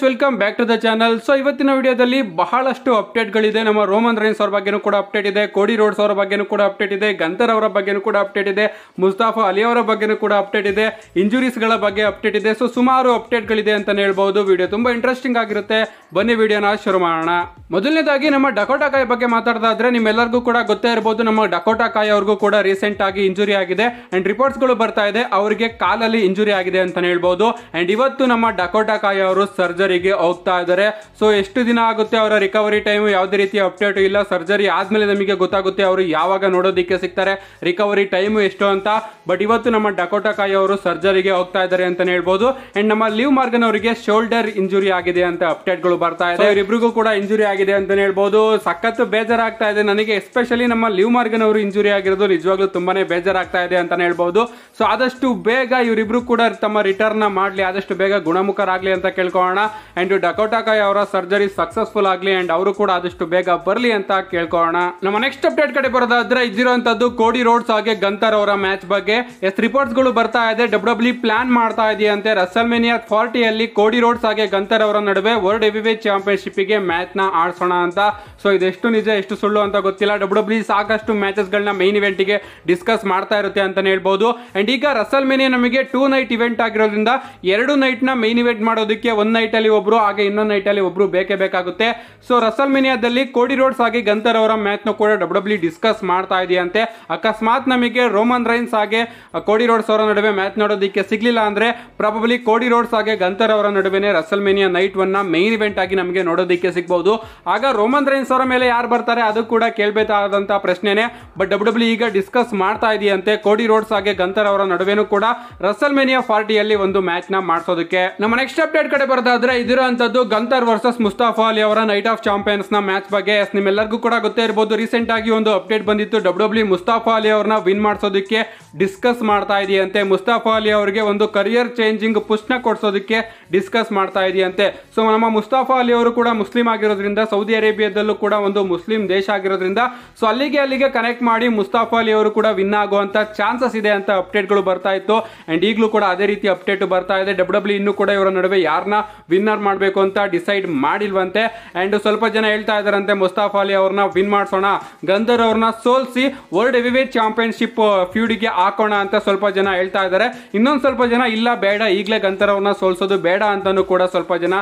guys welcome back to the channel so ಇವತ್ತಿನ ವಿಡಿಯೋದಲ್ಲಿ ಬಹಳಷ್ಟು ಅಪ್ಡೇಟ್ಗಳಿದೆ ನಮ್ಮ ರೋಮನ್ ರೈನ್ಸ್ ಅವ್ರ ಬಗ್ಗೆನೂ ಕೂಡ ಅಪ್ಡೇಟ್ ಇದೆ ಕೋಡಿ ರೋಡ್ಸ್ ಅವರ ಬಗ್ಗೆನೂ ಕೂಡ ಅಪ್ಡೇಟ್ ಇದೆ ಗಂಧರ್ ಅವರ ಬಗ್ಗೆನೂ ಕೂಡ ಅಪ್ಡೇಟ್ ಇದೆ ಮುಸ್ತಾಫಾ ಅಲಿ ಅವರ ಬಗ್ಗೆನೂ ಕೂಡ ಅಪ್ಡೇಟ್ ಇದೆ ಇಂಜುರೀಸ್ಗಳ ಬಗ್ಗೆ ಅಪ್ಡೇಟ್ ಇದೆ ಸೊ ಸುಮಾರು ಅಪ್ಡೇಟ್ಗಳಿದೆ ಅಂತಲೇ ಹೇಳ್ಬೋದು ವಿಡಿಯೋ ತುಂಬ ಇಂಟ್ರೆಸ್ಟಿಂಗ್ ಆಗಿರುತ್ತೆ ಬನ್ನಿ ವಿಡಿಯೋನ ಶುರು ಮಾಡೋಣ ಮೊದಲನೇದಾಗಿ ನಮ್ಮ ಡಕೋಟಾ ಕಾಯಿ ಬಗ್ಗೆ ಮಾತಾಡೋದಾದ್ರೆ ನಿಮ್ಮೆಲ್ಲರಿಗೂ ಕೂಡ ಗೊತ್ತೇ ಇರಬಹುದು ನಮ್ಮ ಡಕೋಟಾ ಕಾಯಿ ಅವ್ರಿಗೂ ಕೂಡ ರೀಸೆಂಟ್ ಆಗಿ ಇಂಜುರಿ ಆಗಿದೆ ಅಂಡ್ ರಿಪೋರ್ಟ್ಸ್ಗಳು ಬರ್ತಾ ಇದೆ ಅವರಿಗೆ ಕಾಲಲ್ಲಿ ಇಂಜುರಿ ಆಗಿದೆ ಅಂತಲೇ ಹೇಳ್ಬೋದು ಅಂಡ್ ಇವತ್ತು ನಮ್ಮ ಡಕೋಟಾ ಕಾಯಿ ಅವರು ಸರ್ಜರಿ ಸರ್ಜರಿಗೆ ಹೋಗ್ತಾ ಇದ್ದಾರೆ ಸೊ ಎಷ್ಟು ದಿನ ಆಗುತ್ತೆ ಅವರ ರಿಕವರಿ ಟೈಮ್ ಯಾವುದೇ ರೀತಿಯ ಅಪ್ಡೇಟ್ ಇಲ್ಲ ಸರ್ಜರಿ ಆದ್ಮೇಲೆ ನಮಗೆ ಗೊತ್ತಾಗುತ್ತೆ ಅವರು ಯಾವಾಗ ನೋಡೋದಕ್ಕೆ ಸಿಗ್ತಾರೆ ರಿಕವರಿ ಟೈಮ್ ಎಷ್ಟು ಅಂತ ಬಟ್ ಇವತ್ತು ನಮ್ಮ ಡಕೋಟಕಾಯಿ ಅವರು ಸರ್ಜರಿಗೆ ಹೋಗ್ತಾ ಇದ್ದಾರೆ ಅಂತಲೇ ಹೇಳ್ಬೋದು ಅಂಡ್ ನಮ್ಮ ಲೀವ್ ಮಾರ್ಗನ್ ಅವರಿಗೆ ಶೋಲ್ಡರ್ ಇಂಜುರಿ ಆಗಿದೆ ಅಂತ ಅಪ್ಡೇಟ್ಗಳು ಬರ್ತಾ ಇದೆ ಇವರಿಬ್ರಿಗೂ ಕೂಡ ಇಂಜುರಿ ಆಗಿದೆ ಅಂತಲೇ ಹೇಳ್ಬೋದು ಸಖತ್ತು ಬೇಜಾರಾಗ್ತಾ ಇದೆ ನನಗೆ ಎಸ್ಪೆಷಲಿ ನಮ್ಮ ಲೀವ್ ಮಾರ್ಗನ್ ಅವರು ಇಂಜುರಿ ಆಗಿರೋದು ನಿಜವಾಗ್ಲೂ ತುಂಬಾನೇ ಬೇಜಾರಾಗ್ತಾ ಇದೆ ಅಂತಲೇ ಹೇಳ್ಬೋದು ಸೊ ಆದಷ್ಟು ಬೇಗ ಇವರಿಬ್ರು ಕೂಡ ತಮ್ಮ ರಿಟರ್ನ್ ಮಾಡಲಿ ಆದಷ್ಟು ಬೇಗ ಗುಣಮುಖರಾಗಲಿ ಅಂತ ಕೇಳ್ಕೊಳ್ಳೋಣ ಅಂಡ್ ಡಕೋಟಾಕಾಯ್ ಅವರ ಸರ್ಜರಿ ಸಕ್ಸಸ್ಫುಲ್ ಆಗಲಿ ಅಂಡ್ ಅವರು ಕೂಡ ಆದಷ್ಟು ಬೇಗ ಬರಲಿ ಅಂತ ಕೇಳ್ಕೊಳ್ಳೋಣ ನಮ್ಮ ನೆಕ್ಸ್ಟ್ ಅಪ್ಡೇಟ್ ಕಡೆ ಬರೋದಾದ್ರೆ ಇದ್ದಿರುವಂತದ್ದು ಕೋಡಿ ರೋಡ್ಸ್ ಹಾಗೆ ಗಂತರ್ ಅವರ ಮ್ಯಾಚ್ ಬಗ್ಗೆ ಎಸ್ ರಿಪೋರ್ಟ್ಸ್ ಗಳು ಬರ್ತಾ ಇದೆ ಡಬ್ಲ್ಯೂ ಪ್ಲಾನ್ e ಮಾಡ್ತಾ ಇದೆಯಂತೆ ರಸಲ್ ಮೆನಿಯಾ ಫಾರ್ಟಿಯಲ್ಲಿ ಕೋಡಿ ರೋಡ್ಸ್ ಹಾಗೆ ಗಂತರ್ ಅವರ ನಡುವೆ ವರ್ಲ್ಡ್ ಹೆವಿವೇ ಚಾಂಪಿಯನ್ಶಿಪ್ ಗೆ ಮ್ಯಾಚ್ ನ ಆಡಿಸೋಣ ಅಂತ ಸೊ ಇದೆಷ್ಟು ನಿಜ ಎಷ್ಟು ಸುಳ್ಳು ಅಂತ ಗೊತ್ತಿಲ್ಲ ಡಬ್ಲ್ಯೂ e ಸಾಕಷ್ಟು ಮ್ಯಾಚಸ್ ಗಳನ್ನ ಮೈನ್ ಇವೆಂಟ್ ಗೆ ಡಿಸ್ಕಸ್ ಮಾಡ್ತಾ ಇರುತ್ತೆ ಅಂತಾನೆ ಹೇಳ್ಬಹುದು ಅಂಡ್ ಈಗ ರಸಲ್ ಮೆನಿಯಾ ನಮಗೆ ಟೂ ನೈಟ್ ಇವೆಂಟ್ ಆಗಿರೋದ್ರಿಂದ ಎರಡು ನೈಟ್ ನ ಮೈನ್ ಇವೆಂಟ್ ಮಾಡೋದಕ್ಕೆ ಒನ್ ನೈಟ್ ಐಟಲ್ಲಿ ಒಬ್ಬರು ಹಾಗೆ ಇನ್ನೊಂದು ಅಲ್ಲಿ ಒಬ್ಬರು ಬೇಕೇ ಬೇಕಾಗುತ್ತೆ ಸೊ ರಸಲ್ ಮಿನಿಯಾದಲ್ಲಿ ಕೋಡಿ ರೋಡ್ಸ್ ಆಗಿ ಗಂತರ್ ಅವರ ಮ್ಯಾಚ್ನ ಕೂಡ ಡಬ್ಲ್ಯೂ ಡಬ್ಲ್ಯೂ ಡಿಸ್ಕಸ್ ಮಾಡ್ತಾ ಇದೆಯಂತೆ ಅಕಸ್ಮಾತ್ ನಮಗೆ ರೋಮನ್ ರೈನ್ಸ್ ಹಾಗೆ ಕೋಡಿ ರೋಡ್ಸ್ ಅವರ ನಡುವೆ ಮ್ಯಾಚ್ ನೋಡೋದಕ್ಕೆ ಸಿಗಲಿಲ್ಲ ಅಂದರೆ ಪ್ರಾಬಬ್ಲಿ ಕೋಡಿ ರೋಡ್ಸ್ ಹಾಗೆ ಗಂತರ್ ಅವರ ನಡುವೆ ರಸಲ್ ಮಿನಿಯಾ ನೈಟ್ ಒನ್ನ ಮೈನ್ ಇವೆಂಟ್ ಆಗಿ ನಮಗೆ ನೋಡೋದಕ್ಕೆ ಸಿಗ್ಬೋದು ಆಗ ರೋಮನ್ ರೈನ್ಸ್ ಅವರ ಮೇಲೆ ಯಾರು ಬರ್ತಾರೆ ಅದು ಕೂಡ ಕೇಳಬೇಕಾದಂಥ ಪ್ರಶ್ನೆನೇ ಬಟ್ ಡಬ್ಲ್ಯೂ ಡಬ್ಲ್ಯೂ e ಈಗ ಡಿಸ್ಕಸ್ ಮಾಡ್ತಾ ಇದೆಯಂತೆ ಕೋಡಿ ರೋಡ್ಸ್ ಹಾಗೆ ಗಂತರ್ ಅವರ ನಡುವೆನೂ ಕೂಡ ರಸಲ್ ಮೆನಿಯಾ ಪಾರ್ಟಿಯಲ್ಲಿ ಒಂದು ಮ್ಯಾಚ್ನ ಮಾಡಿಸೋದಕ್ಕೆ ನಮ್ಮ ನೆಕ್ಸ್ಟ್ ಅಪ್ಡೇಟ್ ಕಡೆ ಬರೋದಾದ್ರೆ ಇದರಂತದ್ದು ಇದಿರೋಂಥದ್ದು ಗಂತರ್ ವರ್ಸಸ್ ಮುಸ್ತಾಫಾ ಅಲಿ ಅವರ ನೈಟ್ ಆಫ್ ಚಾಂಪಿಯನ್ಸ್ ನ ಮ್ಯಾಚ್ ಬಗ್ಗೆ ಎಸ್ ನಿಮ್ಮೆಲ್ಲರಿಗೂ ಕೂಡ ಗೊತ್ತೇ ಇರಬಹುದು ರೀಸೆಂಟ್ ಆಗಿ ಒಂದು ಅಪ್ಡೇಟ್ ಬಂದಿತ್ತು W W e Mustafa Ali ಅವ್ರನ್ನ ವಿನ್ ಮಾಡಿಸೋದಕ್ಕೆ ಡಿಸ್ಕಸ್ ಮಾಡ್ತಾ ಇದೆಯಂತೆ ಮುಸ್ತಾಫಾ ಅಲಿ ಅವರಿಗೆ ಒಂದು ಕರಿಯರ್ ಚೇಂಜಿಂಗ್ ಪುಷ್ನ ಕೊಡಿಸೋದಕ್ಕೆ ಡಿಸ್ಕಸ್ ಮಾಡ್ತಾ ಇದೆಯಂತೆ ಸೊ ನಮ್ಮ ಮುಸ್ತಾಫಾ ಅಲಿ ಅವರು ಕೂಡ ಮುಸ್ಲಿಂ ಆಗಿರೋದ್ರಿಂದ ಸೌದಿ ಅರೇಬಿಯಾದಲ್ಲೂ ಕೂಡ ಒಂದು ಮುಸ್ಲಿಂ ದೇಶ ಆಗಿರೋದ್ರಿಂದ ಸೊ ಅಲ್ಲಿಗೆ ಅಲ್ಲಿಗೆ ಕನೆಕ್ಟ್ ಮಾಡಿ ಮುಸ್ತಾಫಾ ಅಲಿ ಅವರು ಕೂಡ ವಿನ್ ಆಗುವಂತ ಚಾನ್ಸಸ್ ಇದೆ ಅಂತ ಅಪ್ಡೇಟ್ಗಳು ಬರ್ತಾ ಇತ್ತು ಅಂಡ್ ಈಗಲೂ ಕೂಡ ಅದೇ ರೀತಿ ಅಪ್ಡೇಟ್ ಬರ್ತಾ ಇದೆ ಡಬ್ಲ್ಯೂ ಡಬ್ಲ್ಯೂ e ಇನ್ನೂ ಕೂಡ ಇವರ ನಡುವೆ ಯಾರನ್ನ ವಿನ್ನರ್ ಮಾಡಬೇಕು ಅಂತ ಡಿಸೈಡ್ ಮಾಡಿಲ್ವಂತೆ ಆ್ಯಂಡ್ ಸ್ವಲ್ಪ ಜನ ಹೇಳ್ತಾ ಇದ್ದಾರಂತೆ ಮುಸ್ತಾಫ್ ಅಲಿ ಅವ್ರನ್ನ ವಿನ್ ಮಾಡಿಸೋಣ ಗಂಧರ್ ಅವ್ರನ್ನ ಸೋಲ್ಸಿ ವರ್ಲ್ಡ್ ಹೆವಿವೇಟ್ ಚಾಂಪಿಯನ್ಶಿಪ್ ಫ್ಯೂಡಿಗೆ ಹಾಕೋಣ ಅಂತ ಸ್ವಲ್ಪ ಜನ ಹೇಳ್ತಾ ಇದ್ದಾರೆ ಇನ್ನೊಂದು ಸ್ವಲ್ಪ ಜನ ಇಲ್ಲ ಬೇಡ ಈಗಲೇ ಗಂಧರ್ ಅವ್ರನ್ನ ಸೋಲ್ಸೋದು ಬೇಡ ಅಂತಲೂ ಕೂಡ ಸ್ವಲ್ಪ ಜನ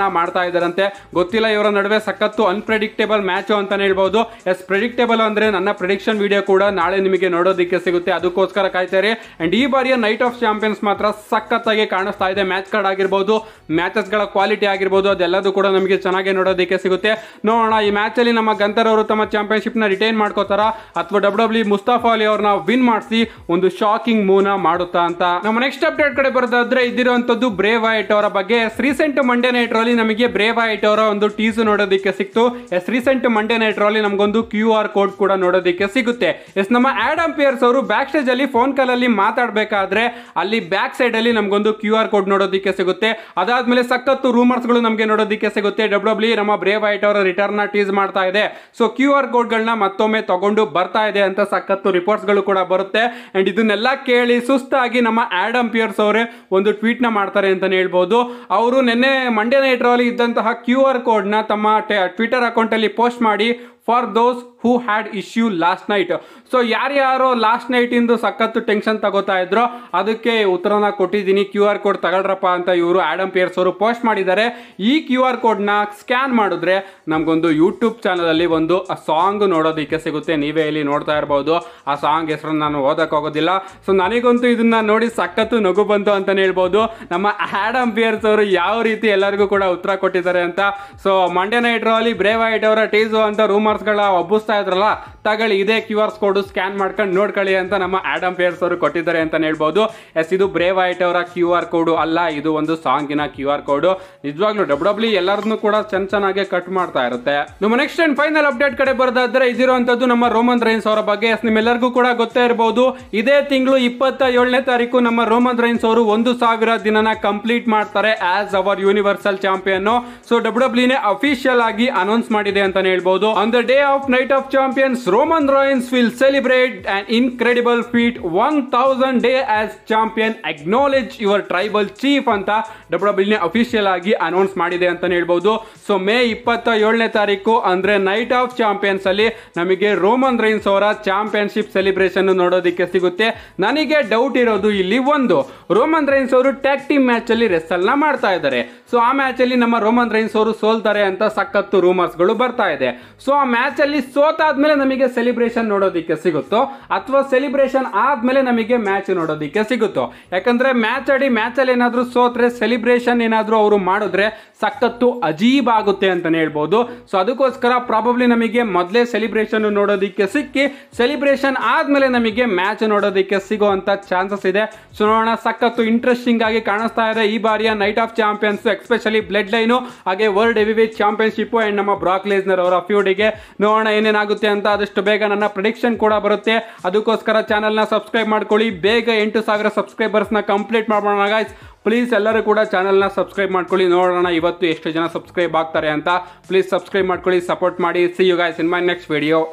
ನ ಮಾಡ್ತಾ ಇದ್ದಾರಂತೆ ಗೊತ್ತಿಲ್ಲ ಇವರ ನಡುವೆ ಸಖತ್ತು ಅನ್ಪ್ರೆಡಿಕ್ಟೇಬಲ್ ಮ್ಯಾಚು ಅಂತಾನೆ ಹೇಳ್ಬಹುದು ಎಸ್ ಪ್ರೆಡಿಕ್ಟೇಬಲ್ ಅಂದ್ರೆ ನನ್ನ ಪ್ರೆಡಿಕ್ಷನ್ ವಿಡಿಯೋ ಕೂಡ ನಾಳೆ ನಿಮಗೆ ನೋಡೋದಕ್ಕೆ ಸಿಗುತ್ತೆ ಅದಕ್ಕೋಸ್ಕರ ಕಾಯ್ತಾರೆ ಅಂಡ್ ಈ ಬಾರಿಯ ನೈಟ್ ಆಫ್ ಚಾಂಪಿಯನ್ಸ್ ಮಾತ್ರ ಸಖತ್ತಾಗಿ ಕಾಣಿಸ್ತಾ ಇದೆ ಮ್ಯಾಚ್ ಕಾರ್ಡ್ ಮ್ಯಾಚಸ್ ಗಳ ಕ್ವಾಲಿಟಿ ಆಗಿರ್ಬೋದು ಅದೆಲ್ಲದೂ ಕೂಡ ನಮಗೆ ಚೆನ್ನಾಗಿ ನೋಡೋದಕ್ಕೆ ಸಿಗುತ್ತೆ ನೋಡೋಣ ಈ ಮ್ಯಾಚ್ ಅಲ್ಲಿ ನಮ್ಮ ಗಂತರ್ ಅವರು ತಮ್ಮ ನ ರಿಟೈನ್ ಮಾಡ್ಕೋತಾರ ಅಥವಾ ಡಬ್ಲ್ಯೂ ಡಬ್ಲಿ ಮುಸ್ತಾಫಾ ಅಲಿ ಅವ್ರನ್ನ ವಿನ್ ಮಾಡಿಸಿ ಒಂದು ಶಾಕಿಂಗ್ ಮೂನ ಮಾಡುತ್ತಾ ಅಂತ ನಮ್ಮ ನೆಕ್ಸ್ಟ್ ಅಪ್ಡೇಟ್ ಕಡೆ ಬರೋದಾದ್ರೆ ಇದ್ದಿರುವಂತದ್ದು ಬ್ರೇವ್ ವೈಟ್ ಅವರ ಬಗ್ಗೆ ರೀಸೆಂಟ್ ಮಂಡೇನೆ ನೈಟ್ ನಮಗೆ ಬ್ರೇವ್ ಐಟ್ ಅವರ ಒಂದು ಟೀಸ್ ನೋಡೋದಕ್ಕೆ ಸಿಕ್ತು ಎಸ್ ರೀಸೆಂಟ್ ಮಂಡೇ ನೈಟ್ ರಲ್ಲಿ ನಮಗೊಂದು ಕ್ಯೂ ಆರ್ ಕೋಡ್ ಕೂಡ ನೋಡೋದಕ್ಕೆ ಸಿಗುತ್ತೆ ಎಸ್ ನಮ್ಮ ಆಡಂ ಪಿಯರ್ಸ್ ಅವರು ಬ್ಯಾಕ್ ಸ್ಟೇಜ್ ಅಲ್ಲಿ ಫೋನ್ ಕಾಲ್ ಅಲ್ಲಿ ಮಾತಾಡಬೇಕಾದ್ರೆ ಅಲ್ಲಿ ಬ್ಯಾಕ್ ಸೈಡ್ ಅಲ್ಲಿ ನಮಗೊಂದು ಕ್ಯೂ ಆರ್ ಕೋಡ್ ನೋಡೋದಕ್ಕೆ ಸಿಗುತ್ತೆ ಅದಾದ್ಮೇಲೆ ಸಖತ್ತು ರೂಮರ್ಸ್ ಗಳು ನಮಗೆ ನೋಡೋದಕ್ಕೆ ಸಿಗುತ್ತೆ ಡಬ್ಲ್ಯೂ ಡಬ್ಲ್ಯೂ e ನಮ್ಮ ಬ್ರೇವ್ ಐಟ್ ಅವರ ರಿಟರ್ನ್ ಟೀಸ್ ಮಾಡ್ತಾ ಇದೆ ಸೊ ಕ್ಯೂ ಆರ್ ಕೋಡ್ ಗಳನ್ನ ಮತ್ತೊಮ್ಮೆ ತಗೊಂಡು ಬರ್ತಾ ಇದೆ ಅಂತ ಸಖತ್ತು ರಿಪೋರ್ಟ್ಸ್ ಗಳು ಕೂಡ ಬರುತ್ತೆ ಅಂಡ್ ಇದನ್ನೆಲ್ಲ ಕೇಳಿ ಸುಸ್ತಾಗಿ ನಮ್ಮ ಆಡಂ ಪಿಯರ್ಸ್ ಅವರೇ ಒಂದು ಟ್ವೀಟ್ ನ ಮಾಡ್ತಾರೆ ಅಂತಾನೆ ಹೇಳ್ಬಹುದು ಅವರು ನಿನ್ನೆ ಮಂಡ್ಯ ನೈಟ್ರೋಲಿ ಇದ್ದಂತಹ ಕ್ಯೂ ಆರ್ ಕೋಡ್ನ ತಮ್ಮ ಟ್ವಿಟರ್ ಅಕೌಂಟಲ್ಲಿ ಪೋಸ್ಟ್ ಮಾಡಿ for those who had issue last night so ಯಾರ್ಯಾರು ಲಾಸ್ಟ್ ನೈಟಿಂದು ಸಖತ್ತು ಟೆನ್ಷನ್ ತಗೋತಾ ಇದ್ರು ಅದಕ್ಕೆ ಉತ್ತರನ ಕೊಟ್ಟಿದ್ದೀನಿ ಕ್ಯೂ ಆರ್ ಕೋಡ್ ತಗೊಳ್ರಪ್ಪ ಅಂತ ಇವರು ಆ್ಯಡಮ್ ಪಿಯರ್ಸ್ ಅವರು ಪೋಸ್ಟ್ ಮಾಡಿದ್ದಾರೆ ಈ ಕ್ಯೂ ಆರ್ ಕೋಡ್ನ ಸ್ಕ್ಯಾನ್ ಮಾಡಿದ್ರೆ ನಮಗೊಂದು ಯೂಟ್ಯೂಬ್ ಚಾನಲಲ್ಲಿ ಒಂದು ಆ ಸಾಂಗ್ ನೋಡೋದಕ್ಕೆ ಸಿಗುತ್ತೆ ನೀವೇ ಇಲ್ಲಿ ನೋಡ್ತಾ ಇರ್ಬೋದು ಆ ಸಾಂಗ್ ಹೆಸರನ್ನು ನಾನು ಓದೋಕ್ಕಾಗೋದಿಲ್ಲ ಸೊ ನನಗಂತೂ ಇದನ್ನು ನೋಡಿ ಸಖತ್ತು ನಗು ಬಂತು ಅಂತಲೇ ಹೇಳ್ಬೋದು ನಮ್ಮ ಆ್ಯಡಮ್ ಪಿಯರ್ಸ್ ಅವರು ಯಾವ ರೀತಿ ಎಲ್ಲರಿಗೂ ಕೂಡ ಉತ್ತರ ಕೊಟ್ಟಿದ್ದಾರೆ ಅಂತ ಸೊ ಮಂಡ್ಯ ನೈಟ್ ಅಲ್ಲಿ ಬ್ರೇವ್ ಐಟ್ ಅವರ ಟೀಸು ಅಂತ ರೂಮರ್ ಮೆಂಬರ್ಸ್ಗಳ ಒಬ್ಬಿಸ್ತಾ ಇದ್ರಲ್ಲ ತಗೊಳ್ಳಿ ಇದೇ ಕ್ಯೂ ಆರ್ ಕೋಡ್ ಸ್ಕ್ಯಾನ್ ಮಾಡ್ಕೊಂಡು ನೋಡ್ಕೊಳ್ಳಿ ಅಂತ ನಮ್ಮ ಆಡಮ್ ಪೇರ್ಸ್ ಅವರು ಕೊಟ್ಟಿದ್ದಾರೆ ಅಂತ ಹೇಳ್ಬೋದು ಎಸ್ ಇದು ಬ್ರೇವ್ ಐಟ್ ಅವರ ಕ್ಯೂ ಆರ್ ಕೋಡು ಅಲ್ಲ ಇದು ಒಂದು ಸಾಂಗಿನ ಕ್ಯೂ ಆರ್ ಕೋಡು ನಿಜವಾಗ್ಲೂ ಡಬ್ಲ್ಯೂ ಡಬ್ಲ್ಯೂ ಎಲ್ಲರನ್ನು ಕೂಡ ಚೆನ್ನ ಚೆನ್ನಾಗಿ ಕಟ್ ಮಾಡ್ತಾ ಇರುತ್ತೆ ನಮ್ಮ ನೆಕ್ಸ್ಟ್ ಅಂಡ್ ಫೈನಲ್ ಅಪ್ಡೇಟ್ ಕಡೆ ಬರೋದಾದ್ರೆ ಇದಿರುವಂತದ್ದು ನಮ್ಮ ರೋಮನ್ ರೈನ್ಸ್ ಅವರ ಬಗ್ಗೆ ಎಸ್ ನಿಮ್ಮೆಲ್ಲರಿಗೂ ಕೂಡ ಗೊತ್ತೇ ಇರಬಹುದು ಇದೇ ತಿಂಗಳು ಇಪ್ಪತ್ತ ಏಳನೇ ತಾರೀಕು ನಮ್ಮ ರೋಮನ್ ರೈನ್ಸ್ ಅವರು ಒಂದು ಸಾವಿರ ದಿನನ ಕಂಪ್ಲೀಟ್ ಮಾಡ್ತಾರೆ as our universal champion so W ನೇ ಅಫಿಷಿಯಲ್ ಆಗಿ ಅನೌನ್ಸ್ ಮಾಡಿದೆ ಅಂತಾನೆ ಹೇಳ್ಬಹುದು on the day of night of champions Roman Reigns will celebrate an incredible feat 1000 day as champion acknowledge your tribal chief ಅಂತ ಡಬ್ಲ್ಯೂಡಬ್ಲ್ಯೂನೇ ಅಫಿಷಿಯಲ್ e ಆಗಿ announce ಮಾಡಿದೆ ಅಂತ ಹೇಳ್ಬೋದು ಸೊ ಮೇ ಇಪ್ಪತ್ತ ಏಳನೇ ತಾರೀಕು ಅಂದ್ರೆ ನೈಟ್ ಆಫ್ ಚಾಂಪಿಯನ್ಸ್ ಅಲ್ಲಿ ನಮಗೆ ರೋಮನ್ ರೈನ್ಸ್ ಅವರ ಚಾಂಪಿಯನ್ಶಿಪ್ ಸೆಲೆಬ್ರೇಷನ್ ನೋಡೋದಿಕ್ಕೆ ಸಿಗುತ್ತೆ ನನಗೆ ಡೌಟ್ ಇರೋದು ಇಲ್ಲಿ ಒಂದು ರೋಮನ್ ರೈನ್ಸ್ ಅವರು ಟ್ಯಾಗ್ ಟೀಮ್ ಮ್ಯಾಚ್ ಅಲ್ಲಿ ನ ಮಾಡ್ತಾ ಇದ್ದಾರೆ ಸೊ ಆ ಮ್ಯಾಚ್ ಅಲ್ಲಿ ನಮ್ಮ ರೋಮನ್ ರೈನ್ಸ್ ಅವರು ಸೋಲ್ತಾರೆ ಅಂತ ಸಖತ್ತು ಗಳು ಬರ್ತಾ ಇದೆ ಸೊ ಆ ಮ್ಯಾಚ್ ಅಲ್ಲಿ ಸೋತಾದ್ಮೇಲೆ ನಮಗೆ ನಮಗೆ ಸೆಲಿಬ್ರೇಷನ್ ನೋಡೋದಕ್ಕೆ ಸಿಗುತ್ತೋ ಅಥವಾ ಸೆಲಿಬ್ರೇಷನ್ ಆದ್ಮೇಲೆ ನಮಗೆ ಮ್ಯಾಚ್ ನೋಡೋದಿಕ್ಕೆ ಸಿಗುತ್ತೋ ಯಾಕಂದ್ರೆ ಮ್ಯಾಚ್ ಆಡಿ ಅಲ್ಲಿ ಏನಾದ್ರೂ ಸೋತ್ರೆ ಸೆಲಿಬ್ರೇಷನ್ ಏನಾದ್ರೂ ಅವರು ಮಾಡಿದ್ರೆ ಸಖತ್ತು ಅಜೀಬ್ ಆಗುತ್ತೆ ಅಂತಾನೆ ಹೇಳ್ಬೋದು ಸೊ ಅದಕ್ಕೋಸ್ಕರ ಪ್ರಾಬಬ್ಲಿ ನಮಗೆ ಮೊದಲೇ ಸೆಲೆಬ್ರೇಷನ್ ನೋಡೋದಕ್ಕೆ ಸಿಕ್ಕಿ ಸೆಲಿಬ್ರೇಷನ್ ಆದ್ಮೇಲೆ ನಮಗೆ ಮ್ಯಾಚ್ ನೋಡೋದಕ್ಕೆ ಸಿಗುವಂತ ಚಾನ್ಸಸ್ ಇದೆ ಸೊ ನೋಡೋಣ ಸಖತ್ತು ಇಂಟ್ರೆಸ್ಟಿಂಗ್ ಆಗಿ ಕಾಣಿಸ್ತಾ ಇದೆ ಈ ಬಾರಿಯ night of champions especially bloodline ಹಾಗೆ ವರ್ಲ್ಡ್ ಹೆವಿವೇಟ್ ಚಾಂಪಿಯನ್ಶಿಪ್ ಅಂಡ್ ನಮ್ಮ ಬ್ರಾಕ್ ಲೇಸ್ನರ್ ಅವರ ಫ್ಯೂಡಿಗೆ ನೋಡೋಣ ಏನೇನಾಗುತ್ತೆ ಅಂತ ಅದಷ್ಟು ಆದಷ್ಟು ಬೇಗ ನನ್ನ ಪ್ರಿಡಿಕ್ಷನ್ ಕೂಡ ಬರುತ್ತೆ ಅದಕ್ಕೋಸ್ಕರ ಚಾನಲ್ನ ಸಬ್ಸ್ಕ್ರೈಬ್ ಮಾಡ್ಕೊಳ್ಳಿ ಬೇಗ ಎಂಟು ಸಾವಿರ ಸಬ್ಸ್ಕ್ರೈಬರ್ಸ್ನ ಕಂಪ್ಲೀಟ್ ಮಾಡೋಣ ಗಾಯ್ಸ್ ಪ್ಲೀಸ್ ಎಲ್ಲರೂ ಕೂಡ ಚಾನಲ್ನ ಸಬ್ಸ್ಕ್ರೈಬ್ ಮಾಡ್ಕೊಳ್ಳಿ ನೋಡೋಣ ಇವತ್ತು ಎಷ್ಟು ಜನ ಸಬ್ಸ್ಕ್ರೈಬ್ ಆಗ್ತಾರೆ ಅಂತ ಪ್ಲೀಸ್ ಸಬ್ಸ್ಕ್ರೈಬ್ ಮಾಡ್ಕೊಳ್ಳಿ ಸಪೋರ್ಟ್ ಮಾಡಿ see you guys in my next video